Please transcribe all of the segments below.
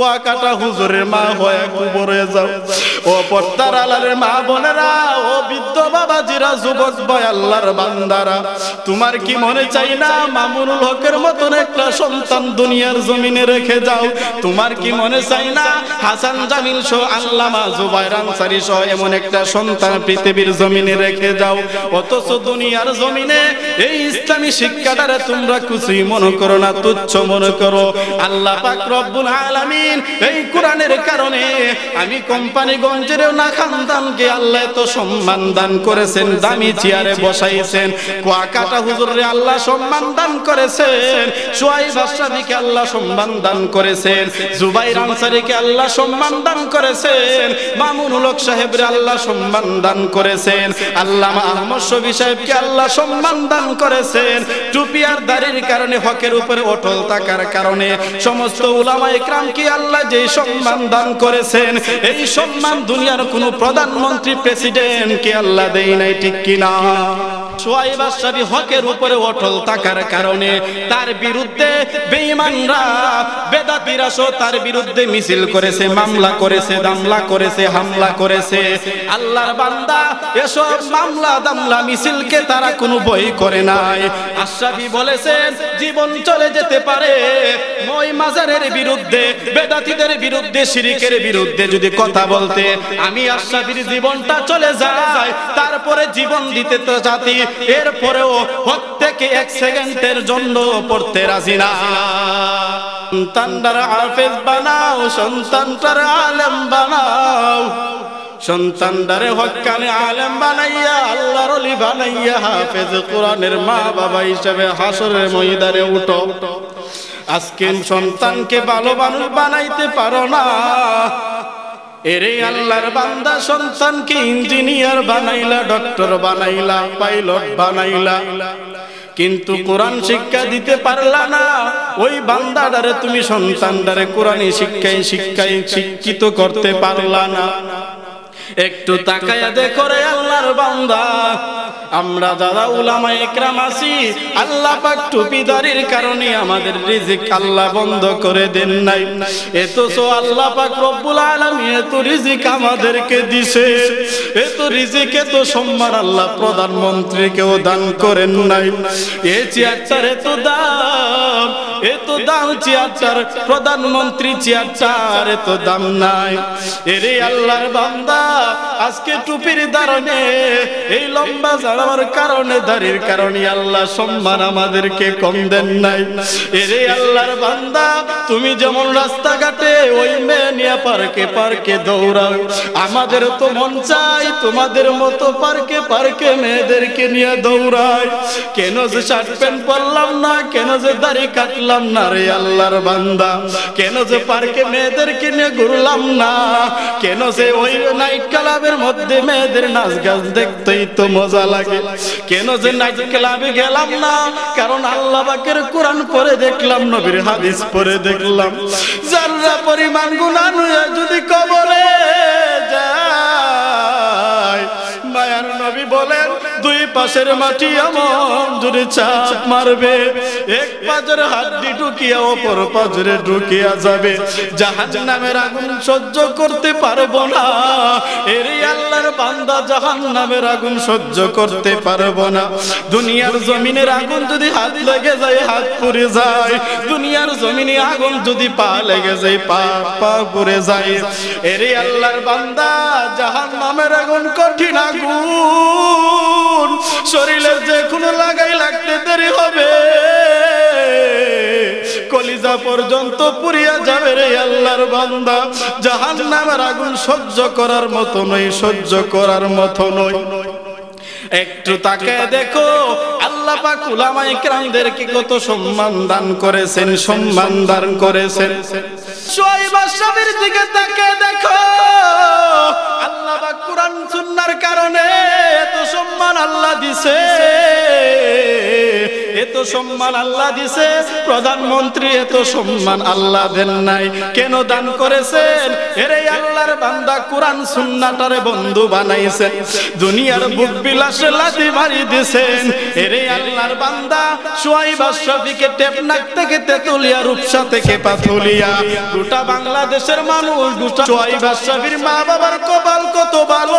কুয়াকাটা হুজুরের মা হয়ে কুবরে যাও ও পর্দার আলারের মা বোনেরা ও বৃদ্ধ যুবক ভয় আল্লাহর বান্দারা তোমার কি মনে চাই না মামুনুল হকের মতন একটা সন্তান দুনিয়ার জমিনে রেখে যাও তোমার কি মনে চাই না হাসান জামিল সহ আল্লামা জুবাইর আনসারী সহ এমন একটা সন্তান পৃথিবীর জমিনে রেখে যাও অথচ দুনিয়ার জমিনে এই ইসলামী শিক্ষাটারে তোমরা কিছুই মনে করো না তুচ্ছ মনে করো আল্লাহ পাক রব্বুল আলামিন আলামিন এই কোরআনের কারণে আমি কোম্পানি কোম্পানিগঞ্জের না খানদানকে আল্লাহ এত সম্মান দান করেছেন দামি চেয়ারে বসাইছেন কুয়াকাটা হুজুরে আল্লাহ সম্মান দান করেছেন সোয়াই বাদশাহীকে আল্লাহ সম্মান দান করেছেন জুবাইর আনসারীকে আল্লাহ সম্মান দান করেছেন মামুনুল হক সাহেবরে আল্লাহ সম্মান দান করেছেন আল্লামা আহমদ শফি সাহেবকে আল্লাহ সম্মান দান করেছেন টুপি আর দাড়ির কারণে হকের উপরে অটল থাকার কারণে সমস্ত উলামায়ে کرام আল্লাহ যে সম্মান দান করেছেন এই সম্মান দুনিয়ার কোনো প্রধানমন্ত্রী প্রেসিডেন্ট কে আল্লাহ দেয় নাই ঠিক কিনা সোয়াইব আশরাফি হকের উপরে অটল থাকার কারণে তার বিরুদ্ধে বেঈমানরা বেদাতিরা তার বিরুদ্ধে মিছিল করেছে মামলা করেছে দামলা করেছে হামলা করেছে আল্লাহর বান্দা এসব মামলা দামলা মিছিলকে তারা কোনো করে নাই বলেছেন জীবন চলে যেতে পারে মই মাজারের বিরুদ্ধে বেদাতিদের বিরুদ্ধে শিরিকের বিরুদ্ধে যদি কথা বলতে আমি আশাবির জীবনটা চলে যায় তারপরে জীবন দিতে তো জাতি এরপরেও প্রত্যেকে এক সেকেন্ডের জন্য পড়তে রাজি না সন্তানটার হাফেজ বানাও সন্তানটার আলেম বানাও সন্তানদারে হকানে আলেম বানাইয়া আল্লাহর অলি বানাইয়া হাফেজ কোরআনের মা বাবা হিসেবে হাসরের ময়দানে উঠো আজকে সন্তানকে ভালো মানুষ বানাইতে পারো না এরে আল্লাহর বান্দা সন্তানকে ইঞ্জিনিয়ার বানাইলা ডক্টর বানাইলা পাইলট বানাইলা কিন্তু কোরআন শিক্ষা দিতে পারলা না ওই বান্দাডারে তুমি সন্তানডারে কোরআনী শিক্ষায় শিক্ষায় শিক্ষিত করতে পারলা না একটু তাকায় দেখো রে আল্লাহর বান্দা আমরা যারা উলামা একরাম আছি আল্লাহ পাক দাড়ির কারণে আমাদের রিজিক আল্লাহ বন্ধ করে দেন নাই এত সো আল্লাহ পাক রব্বুল আলামিন এত রিজিক আমাদেরকে দিছে এত রিজিক এত সম্মান আল্লাহ প্রধানমন্ত্রীকেও দান করেন নাই এই চেয়ারটার এত দাম এত দাম চেয়ারটার প্রধানমন্ত্রী চেয়ারটার এত দাম নাই এরে আল্লাহর বান্দা আজকে টুপির কারণে এই লম্বা জানার কারণে দাঁড়ির কারণে আল্লাহ সম্মান আমাদেরকে কম দেন নাই এরে আল্লাহর বান্দা তুমি যেমন রাস্তাঘাটে ওই মেয়ে নিয়ে পার্কে পার্কে দৌড়াও আমাদের তো মন চাই তোমাদের মতো পার্কে পার্কে মেয়েদেরকে নিয়ে দৌড়ায় কেন যে শার্ট প্যান্ট পরলাম না কেন যে দাড়ি কাটলাম পারলাম না রে আল্লাহর বান্দা কেন যে পার্কে মেয়েদেরকে নিয়ে ঘুরলাম না কেন যে ওই নাইট ক্লাবের মধ্যে মেয়েদের নাচ গাছ দেখতেই তো মজা লাগে কেন যে নাইট ক্লাবে গেলাম না কারণ আল্লাহ পাকের কোরআন পরে দেখলাম নবীর হাদিস পরে দেখলাম যার পরিমাণ গুণান যদি কবরে পাশের মাটি আমার দূরে চাপ মারবে এক পাজরে হাড্ডি ঢুকিয়া অপর পাজরে ঢুকিয়া যাবে জাহাজ নামের আগুন সহ্য করতে পারবো না এর আল্লাহর বান্দা জাহান নামের আগুন সহ্য করতে পারবো না দুনিয়ার জমিনের আগুন যদি হাত লেগে যায় হাত পুড়ে যায় দুনিয়ার জমিনে আগুন যদি পা লেগে যায় পা পা পুড়ে যায় এর আল্লাহর বান্দা জাহান নামের আগুন কঠিন আগুন শরীরে যে কোনো লাগাই লাগতে দেরি হবে কলিজা পর্যন্ত পুরিয়া যাবে রে আল্লাহর বান্দা জাহান্নামের আগুন সহ্য করার মত নই সহ্য করার মত নই একটু তাকে দেখো আল্লাহ পাক উলামায়ে কি কত সম্মান দান করেছেন সম্মান দান করেছেন শোয়েব আশরাফের দিকে তাকে দেখো আল্লাহ পাক আল্লাহ দিছে এত সম্মান আল্লাহ দিছে প্রধানমন্ত্রী এত সম্মান আল্লাহ দেন নাই কেন দান করেছেন এরে আল্লাহর বান্দা কোরআন সুন্নাটারে বন্ধু বানাইছেন দুনিয়ার বুক বিলাসে লাথি মারি দিছেন এরে আল্লাহর বান্দা সোয়াইব টেপ নাক থেকে তেতুলিয়া রূপসা থেকে পাথুলিয়া গোটা বাংলাদেশের মানুষ গোটা সোয়াই আশরাফির মা বাবার কপাল কত ভালো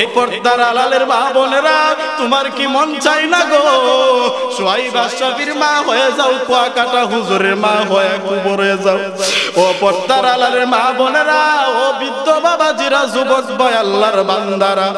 এই পর্দার আলালের মা বোনেরা তোমার কি মন চাই না গো সোয়াইব আশরাফির মা হয়ে যাও কুয়া কাটা হুজুরের মা হয়ে কুবরে যাও ও পর্দার আলালের মা বোনেরা ও বৃদ্ধ জিরা যুবক ভয় আল্লাহর বান্দারা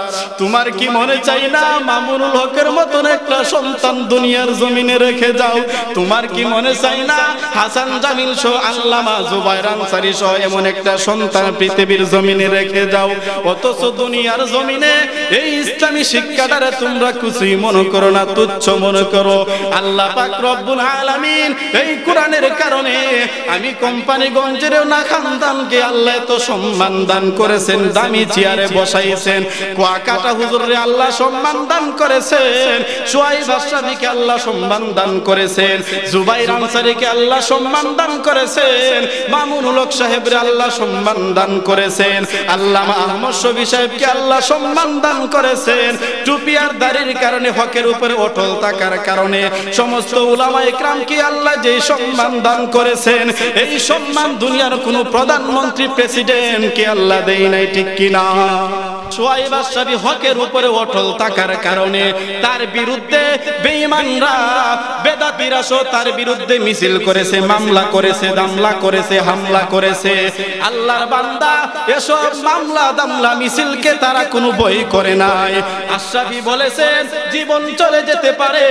তোমার কি মনে চাই না মামুনুল হকের মতন একটা সন্তান দুনিয়ার জমিনে রেখে যাও তোমার কি মনে চাই না হাসান জামিল সহ আল্লামা জুবাইর আনসারি সহ এমন একটা সন্তান পৃথিবীর জমিনে রেখে যাও অথচ দুনিয়ার জমিনে জন্য এই ইসলামী শিক্ষা দ্বারা তোমরা কিছুই মনে করো না তুচ্ছ মনে করো আল্লাহ পাক রব্বুল আলামিন এই কোরআনের কারণে আমি কোম্পানি কোম্পানিগঞ্জের না খানদানকে আল্লাহ তো সম্মান দান করেছেন দামি চেয়ারে বসাইছেন কুয়াকাটা হুজুরে আল্লাহ সম্মান দান করেছেন সোয়াই বাসাদিকে আল্লাহ সম্মান দান করেছেন জুবাই আনসারীকে আল্লাহ সম্মান দান করেছেন মামুন হক সাহেবরে আল্লাহ সম্মান দান করেছেন আল্লাহ আহমদ সবি সাহেবকে আল্লাহ সম্মান সম্মান দান করেছেন টুপি আর দাড়ির কারণে হকের উপরে অটল থাকার কারণে সমস্ত উলামা কি আল্লাহ যে সম্মান দান করেছেন এই সম্মান দুনিয়ার কোনো প্রধানমন্ত্রী কে আল্লাহ দেয় নাই ঠিক কিনা হকের উপরে অটল থাকার কারণে তার বিরুদ্ধে তার বিরুদ্ধে মিছিল করেছে মামলা করেছে দামলা করেছে হামলা করেছে আল্লাহর বান্দা এসব মামলা দামলা মিছিলকে তারা কোনো বই করে নাই বলেছেন জীবন চলে যেতে পারে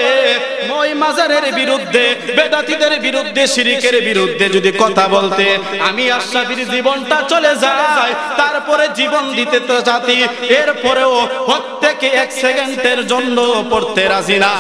মই মাজারের বিরুদ্ধে বেদাতিদের বিরুদ্ধে শিরিকের বিরুদ্ধে যদি কথা বলতে আমি আশরাফির জীবনটা চলে যায় তারপরে জীবন দিতে তো জাতি এরপরেও প্রত্যেকে এক সেকেন্ডের জন্য পড়তে রাজি না